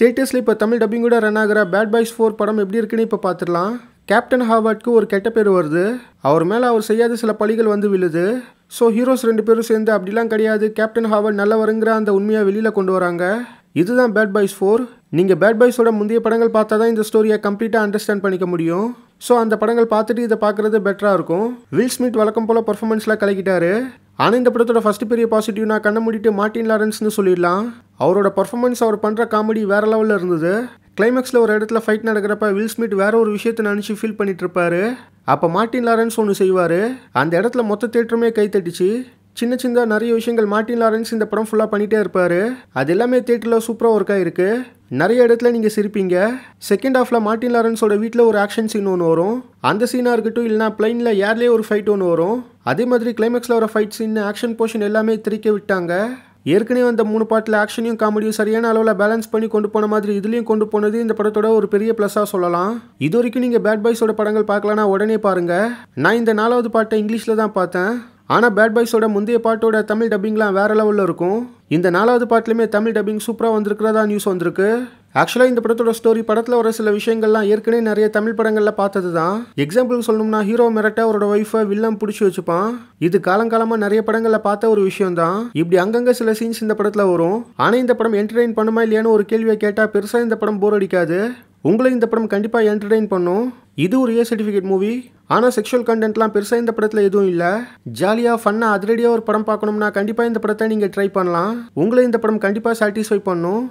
தேட்டர்ஸில் இப்போ தமிழ் கூட ரன் ஆகிற பேட் பாய்ஸ் ஃபோர் படம் எப்படி இருக்குன்னு இப்போ பார்த்துடலாம் கேப்டன் ஹாவர்டுக்கு ஒரு கெட்ட பேர் வருது அவர் மேலே அவர் செய்யாத சில பழிகள் வந்து விழுது ஸோ ஹீரோஸ் ரெண்டு பேரும் சேர்ந்து அப்படிலாம் கிடையாது கேப்டன் ஹாவர்ட் நல்லவருங்கிற அந்த உண்மையாக வெளியில் கொண்டு வராங்க இதுதான் பேட் பாய்ஸ் ஃபோர் நீங்கள் பேட் பாய்ஸோட முந்தைய படங்கள் பார்த்தா தான் இந்த ஸ்டோரியை கம்ப்ளீட்டாக அண்டர்ஸ்டாண்ட் பண்ணிக்க முடியும் ஸோ அந்த படங்கள் பார்த்துட்டு இதை பார்க்குறது பெட்டராக இருக்கும் வில் ஸ்மித் வழக்கம் போல் பர்ஃபார்மன்ஸ்லாம் கலக்கிட்டாரு ஆனால் இந்த படத்தோட ஃபஸ்ட்டு பெரிய பாசிட்டிவ் நான் கண்ண மூடிட்டு மார்ட்டின் லாரன்ஸ்னு சொல்லிடலாம் அவரோட பர்ஃபாமன்ஸ் அவர் பண்ணுற காமெடி வேறு லெவலில் இருந்தது கிளைமேக்ஸில் ஒரு இடத்துல ஃபைட் நடக்கிறப்ப வில் ஸ்மித் வேற ஒரு விஷயத்தை நினச்சி ஃபீல் பண்ணிட்டு இருப்பாரு அப்போ மார்ட்டின் லாரன்ஸ் ஒன்று செய்வார் அந்த இடத்துல மொத்த தேட்டருமே கைத்தட்டிச்சு சின்ன சின்னதாக நிறைய விஷயங்கள் மார்ட்டின் லாரன்ஸ் இந்த படம் ஃபுல்லாக பண்ணிகிட்டே இருப்பார் அது எல்லாமே தேட்டரில் சூப்பராக ஒர்க் ஆகிருக்கு நிறைய இடத்துல நீங்கள் சிரிப்பீங்க செகண்ட் ஹாஃபில் மார்ட்டின் லாரன்ஸோட வீட்டில் ஒரு ஆக்ஷன் சீன் ஒன்று வரும் அந்த சீனாக இருக்கட்டும் இல்லைனா பிளைனில் ஏர்லேயே ஒரு ஃபைட் ஒன்று வரும் அதே மாதிரி கிளைமேக்ஸில் வர ஃபைட் சீன் ஆக்ஷன் போர்ஷன் எல்லாமே திரிக்க விட்டாங்க ஏற்கனவே அந்த மூணு பாட்டில் ஆக்ஷனையும் காமெடியும் சரியான அளவில் பேலன்ஸ் பண்ணி கொண்டு போன மாதிரி இதுலேயும் கொண்டு போனது இந்த படத்தோட ஒரு பெரிய ப்ளஸ்ஸாக சொல்லலாம் இது வரைக்கும் நீங்கள் பேட் பாய்ஸோட படங்கள் பார்க்கலன்னா உடனே பாருங்கள் நான் இந்த நாலாவது பாட்டை இங்கிலீஷில் தான் பார்த்தேன் ஆனால் பேட் பாய்ஸோட முந்தைய பாட்டோட தமிழ் டப்பிங்லாம் வேற லெவலில் இருக்கும் இந்த நாலாவது பாட்டிலுமே தமிழ் டப்பிங் சூப்பராக வந்திருக்கிறதா நியூஸ் வந்திருக்கு ஆக்சுவலாக இந்த படத்தோட ஸ்டோரி படத்தில் வர சில விஷயங்கள்லாம் ஏற்கனவே நிறைய தமிழ் படங்களில் பார்த்தது தான் எக்ஸாம்பிள் சொல்லணும்னா ஹீரோ மிரட்ட அவரோட ஒய்ஃபை வில்லம் பிடிச்சி வச்சுப்பான் இது காலங்காலமாக நிறைய படங்களில் பார்த்த ஒரு விஷயம் தான் இப்படி அங்கங்கே சில சீன்ஸ் இந்த படத்தில் வரும் ஆனால் இந்த படம் என்டர்டெயின் பண்ணுமா இல்லையான்னு ஒரு கேள்வியை கேட்டால் பெருசாக இந்த படம் போர் அடிக்காது உங்களை இந்த படம் கண்டிப்பாக என்டர்டெயின் பண்ணும் இது ஒரு ஏ சர்டிஃபிகேட் மூவி ஆனால் செக்ஷுவல் கண்டென்ட்லாம் பெருசாக இந்த படத்தில் எதுவும் இல்லை ஜாலியாக ஃபன்னாக அதிரடியாக ஒரு படம் பார்க்கணும்னா கண்டிப்பாக இந்த படத்தை நீங்கள் ட்ரை பண்ணலாம் உங்களை இந்த படம் கண்டிப்பாக சாட்டிஸ்ஃபை பண்ணும்